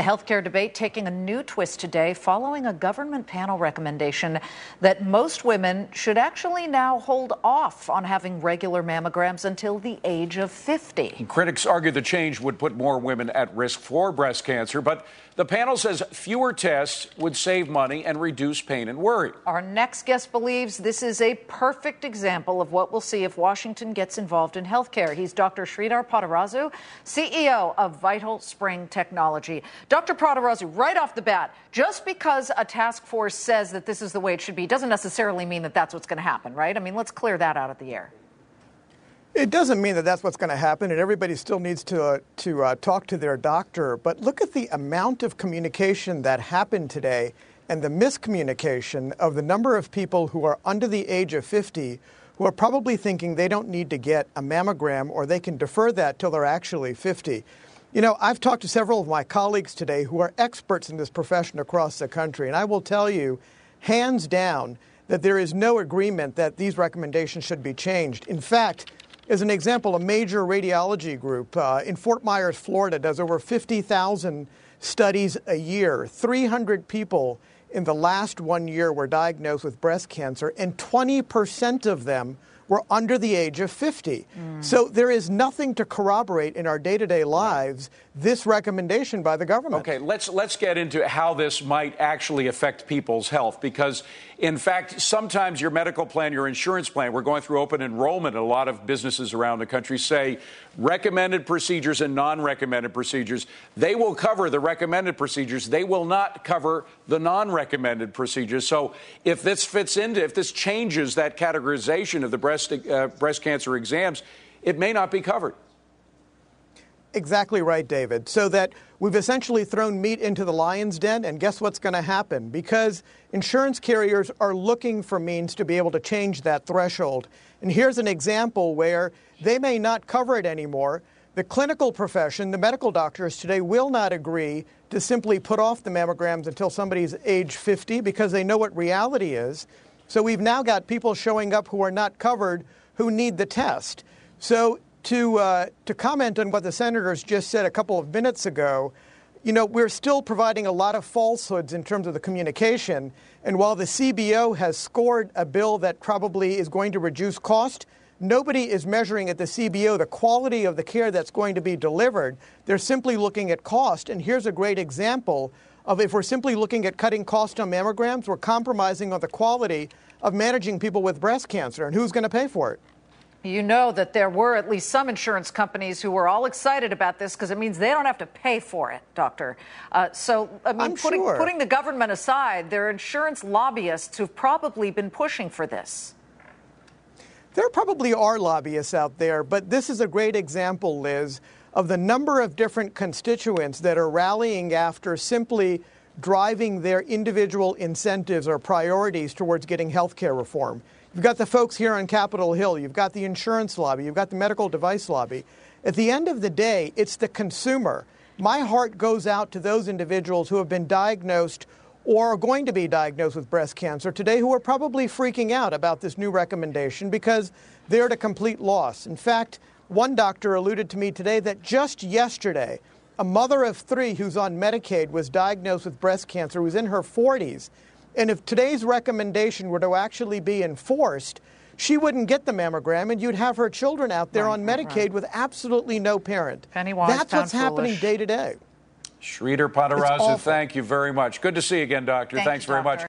The healthcare debate taking a new twist today following a government panel recommendation that most women should actually now hold off on having regular mammograms until the age of 50. Critics argue the change would put more women at risk for breast cancer, but the panel says fewer tests would save money and reduce pain and worry. Our next guest believes this is a perfect example of what we'll see if Washington gets involved in healthcare. He's Dr. Sridhar Padarazu, CEO of Vital Spring Technology. Dr. Praderozzi, right off the bat, just because a task force says that this is the way it should be doesn't necessarily mean that that's what's going to happen, right? I mean, let's clear that out of the air. It doesn't mean that that's what's going to happen, and everybody still needs to uh, to uh, talk to their doctor. But look at the amount of communication that happened today, and the miscommunication of the number of people who are under the age of 50 who are probably thinking they don't need to get a mammogram or they can defer that till they're actually 50. You know, I've talked to several of my colleagues today who are experts in this profession across the country, and I will tell you, hands down, that there is no agreement that these recommendations should be changed. In fact, as an example, a major radiology group uh, in Fort Myers, Florida, does over 50,000 studies a year. 300 people in the last one year were diagnosed with breast cancer, and 20% of them were under the age of 50. Mm. So there is nothing to corroborate in our day-to-day lives this recommendation by the government. Okay, let's let's get into how this might actually affect people's health because in fact sometimes your medical plan, your insurance plan, we're going through open enrollment a lot of businesses around the country say recommended procedures and non-recommended procedures. They will cover the recommended procedures. They will not cover the non-recommended procedures. So if this fits into if this changes that categorization of the breast breast, uh, breast cancer exams, it may not be covered. Exactly right, David. So that we've essentially thrown meat into the lion's den, and guess what's going to happen? Because insurance carriers are looking for means to be able to change that threshold. And here's an example where they may not cover it anymore. The clinical profession, the medical doctors today, will not agree to simply put off the mammograms until somebody's age 50 because they know what reality is. So we've now got people showing up who are not covered who need the test. So to uh, to comment on what the senators just said a couple of minutes ago, you know we're still providing a lot of falsehoods in terms of the communication. And while the CBO has scored a bill that probably is going to reduce cost, nobody is measuring at the CBO the quality of the care that's going to be delivered. They're simply looking at cost. And here's a great example of if we're simply looking at cutting costs on mammograms, we're compromising on the quality of managing people with breast cancer and who's going to pay for it. You know that there were at least some insurance companies who were all excited about this because it means they don't have to pay for it, doctor. Uh, so, I mean, putting, sure. putting the government aside, there are insurance lobbyists who've probably been pushing for this. There probably are lobbyists out there, but this is a great example, Liz, of the number of different constituents that are rallying after simply driving their individual incentives or priorities towards getting health care reform. You've got the folks here on Capitol Hill, you've got the insurance lobby, you've got the medical device lobby. At the end of the day, it's the consumer. My heart goes out to those individuals who have been diagnosed or are going to be diagnosed with breast cancer today who are probably freaking out about this new recommendation because they're at a complete loss. In fact, one doctor alluded to me today that just yesterday, a mother of three who's on Medicaid was diagnosed with breast cancer, was in her 40s. And if today's recommendation were to actually be enforced, she wouldn't get the mammogram, and you'd have her children out there right, on Medicaid right. with absolutely no parent. Penny Wise That's what's happening day to day. Schreeder Paparazzo, thank you very much. Good to see you again, Doctor. Thank Thanks you, very doctor. much.